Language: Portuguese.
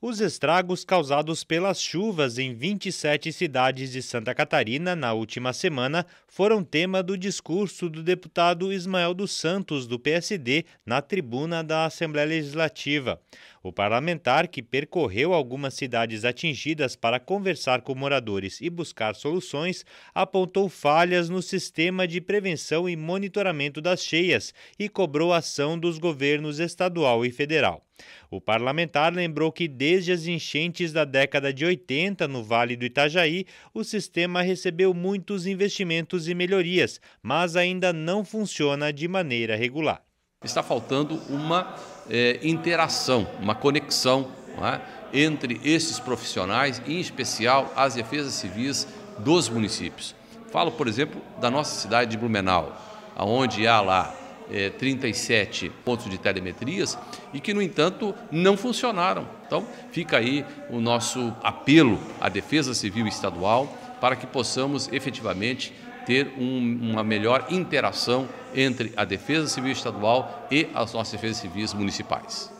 os estragos causados pelas chuvas em 27 cidades de Santa Catarina na última semana foram tema do discurso do deputado Ismael dos Santos, do PSD, na tribuna da Assembleia Legislativa. O parlamentar, que percorreu algumas cidades atingidas para conversar com moradores e buscar soluções, apontou falhas no sistema de prevenção e monitoramento das cheias e cobrou ação dos governos estadual e federal. O parlamentar lembrou que desde as enchentes da década de 80 no Vale do Itajaí, o sistema recebeu muitos investimentos e melhorias, mas ainda não funciona de maneira regular. Está faltando uma é, interação, uma conexão é, entre esses profissionais, em especial as defesas civis dos municípios. Falo, por exemplo, da nossa cidade de Blumenau, onde há lá é, 37 pontos de telemetrias e que, no entanto, não funcionaram. Então, fica aí o nosso apelo à Defesa Civil Estadual para que possamos efetivamente ter um, uma melhor interação entre a Defesa Civil Estadual e as nossas defesas civis municipais.